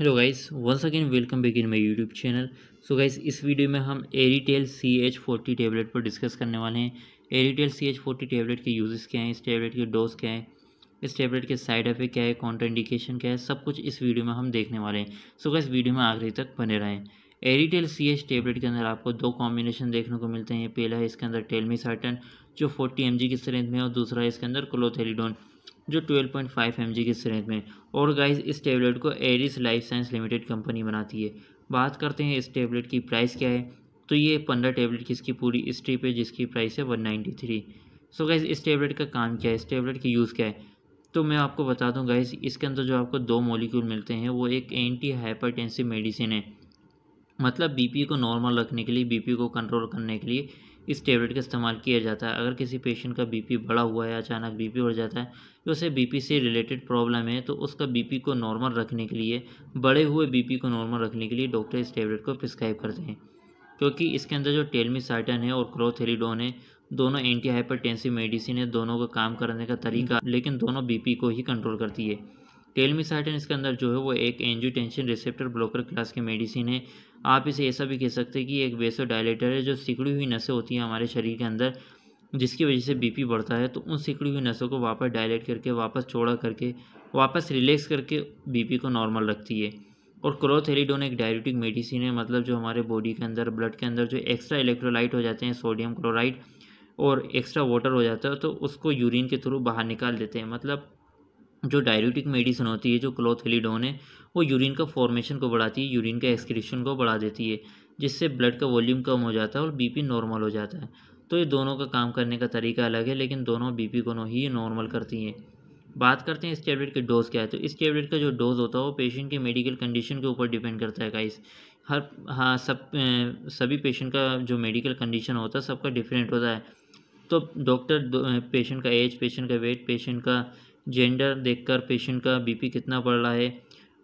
hello guys once again welcome back in my YouTube channel so guys इस video में हम Eritel C H forty tablet पर discuss करने वाले हैं Eritel C H forty tablet के यूजेस क्या हैं इस टेबलेट के डोज क्या है इस टेबलेट के साइड इफेक्ट क्या है इंडिकेशन क्या है सब कुछ इस वीडियो में हम देखने वाले हैं सो गाइस वीडियो में आखिरी तक बने रहें एरीटेल सी एच टेबलेट के अंदर आपको दो कॉम्बिनेशन देखने को मिलते हैं पहला है इसके अंदर टेलमी सार्टन जो फोर्टी एम की स्ट्रेंथ में और दूसरा है इसके अंदर क्लोथेलीडोन जो 12.5 पॉइंट की स्ट्रेंथ में और गाइस इस टेबलेट को Eris life science limited company बनाती है बात करते हैं इस टेबलेट की प्राइस क्या है तो ये पंद्रह टेबलेट की इसकी पूरी स्ट्रिप है जिसकी प्राइस है one ninety three so guys इस टेबलेट का काम क्या है इस टेबलेट की यूज़ क्या है तो मैं आपको बता दूं गाइस इसके अंदर जो आपको दो मॉलिक्यूल मिलते हैं वो एक एंटी हाइपरटेंसिव मेडिसिन है मतलब बीपी को नॉर्मल रखने के लिए बीपी को कंट्रोल करने के लिए इस टेबलेट का इस्तेमाल किया जाता है अगर किसी पेशेंट का बीपी बढ़ा हुआ है अचानक बीपी बढ़ जाता है तो उसे बीपी से रिलेटेड प्रॉब्लम है तो उसका बीपी को नॉर्मल रखने के लिए बढ़े हुए बीपी को नॉर्मल रखने के लिए डॉक्टर इस टेबलेट को प्रिस्क्राइब करते हैं क्योंकि इसके अंदर जो टेलमिसाइटन है और क्लोथेरिडोन है दोनों एंटी हाइपरटेंसिव मेडिसिन है दोनों का काम करने का तरीका लेकिन दोनों बीपी को ही कंट्रोल करती है टेलमिसाइटन इसके अंदर जो है वो एक angiotensin receptor blocker class की मेडिसिन है आप इसे ऐसा भी कह सकते हैं कि एक बेसो डायलेटर है जो सिकड़ी हुई नसें होती हैं हमारे शरीर के अंदर जिसकी वजह से बीपी बढ़ता है तो उन सिकड़ी हुई नसों को वापस डायलेट करके वापस चौड़ा करके वापस रिलैक्स करके बीपी को नॉर्मल रखती है और क्लोथेरिडोन एक डायबिटिक मेडिसिन है मतलब जो हमारे बॉडी के अंदर ब्लड के अंदर जो एक्स्ट्रा इलेक्ट्रोलाइट हो जाते हैं सोडियम क्लोराइड और एक्स्ट्रा वाटर हो जाता है तो उसको यूरिन के थ्रू बाहर निकाल देते हैं मतलब जो डायरेटिक मेडिसिन होती है जो क्लोथेलीडोन है वो यूरिन का फॉर्मेशन को बढ़ाती है यूरिन के एक्सक्रीशन को बढ़ा देती है जिससे ब्लड का वॉल्यूम कम हो जाता है और बीपी नॉर्मल हो जाता है तो ये दोनों का काम करने का तरीका अलग है लेकिन दोनों बीपी को ही नॉर्मल करती हैं बात करते हैं इस टैबलेट के डोज़ क्या है तो इस टैबलेट का जो डोज़ होता है वो पेशेंट की मेडिकल कंडीशन के ऊपर डिपेंड करता है गाइस हर हाँ सब सभी पेशेंट का जो मेडिकल कंडीशन होता है सबका डिफरेंट होता है तो डॉक्टर पेशेंट का एज पेशेंट का वेट पेशेंट का जेंडर देखकर पेशेंट का बीपी कितना बढ़ रहा है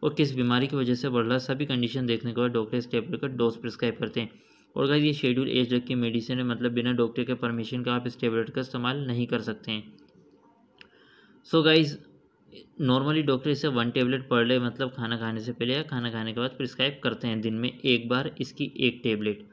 और किस बीमारी की वजह से बढ़ रहा है सभी कंडीशन देखने के बाद डॉक्टर इस टेबलेट का डोज प्रिस्क्राइब करते हैं और अगर ये शेड्यूल एज ड्रग की मेडिसिन है मतलब बिना डॉक्टर के परमिशन का आप इस टेबलेट का इस्तेमाल नहीं कर सकते हैं so so guys normally doctor इसे वन टेबलेट पर ले मतलब खाना खाने से पहले या खाना खाने के बाद प्रिस्क्राइब करते हैं दिन में एक बार इसकी एक टेबलेट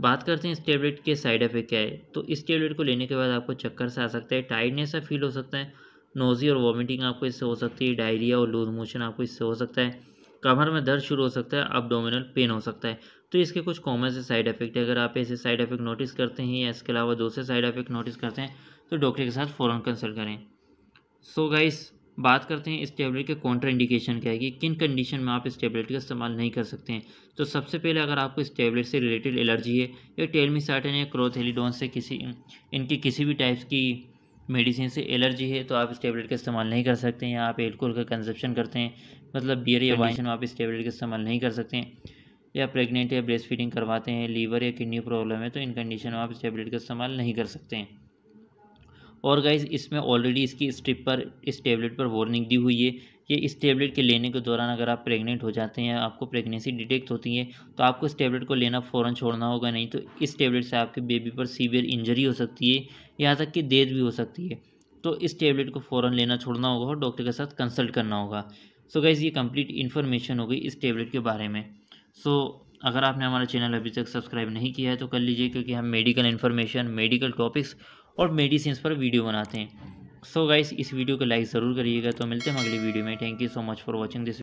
बात करते हैं इस टेबलेट के साइड इफेक्ट क्या है तो इस टेबलेट को लेने के बाद आपको चक्कर से आ सकता है टाइडनेस फील हो सकता है नोजी और वॉमिटिंग आपको इससे हो सकती है डायरिया और लूज मोशन आपको इससे हो सकता है कमर में दर्द शुरू हो सकता है डोमिनल पेन हो सकता है तो इसके कुछ कॉमन से साइड इफेक्ट है अगर आप ऐसे साइड इफेक्ट नोटिस करते हैं या इसके अलावा दूसरे साइड इफेक्ट नोटिस करते हैं तो डॉक्टर के साथ फ़ौरन कंसल्ट करें सो so गाइस बात करते हैं इस टेबलेट के कॉन्ट्रा इंडिकेशन क्या है कि किन कंडीशन में आप इस टेबलेट का इस्तेमाल नहीं कर सकते हैं तो सबसे पहले अगर आपको इस टेबलेट से रिलेटेड एलर्जी है या टेलमिसाटन या क्रोथेलीडोन से किसी इनकी किसी भी टाइप्स की मेडिसिन से एलर्जी है तो आप इस टेबलेट का इस्तेमाल नहीं कर सकते हैं या आप एल्कोहल का कंजप्शन करते हैं मतलब बियर या वाइन में आप इस टेबलेट का इस्तेमाल नहीं कर सकते हैं या प्रेग्नेंट या ब्रेस्ट फीडिंग करवाते हैं लीवर या किडनी प्रॉब्लम है तो इन कंडीशन में आप इस टेबलेट का इस्तेमाल नहीं कर सकते हैं और गाइज इसमें ऑलरेडी इसकी स्ट्रिप पर इस टेबलेट पर वार्निंग दी हुई है कि इस टेबलेट के लेने के दौरान अगर आप प्रेग्नेंट हो जाते हैं आपको प्रेगनेंसी डिटेक्ट होती है तो आपको इस टेबलेट को लेना फ़ौरन छोड़ना होगा नहीं तो इस टेबलेट से आपके बेबी पर सीवियर इंजरी हो सकती है यहाँ तक कि देर भी हो सकती है तो इस टेबलेट को फ़ौर लेना छोड़ना होगा और डॉक्टर के साथ कंसल्ट करना होगा सो so गाइज़ ये कंप्लीट इन्फॉर्मेशन होगी इस टेबलेट के बारे में सो so, अगर आपने हमारा चैनल अभी तक सब्सक्राइब नहीं किया है तो कर लीजिए क्योंकि हम मेडिकल इन्फॉर्मेशन मेडिकल टॉपिक्स और मेडिसिन पर वीडियो बनाते हैं सो गाइस इस वीडियो को लाइक ज़रूर करिएगा तो मिलते हैं अगली वीडियो में thank you so much for watching this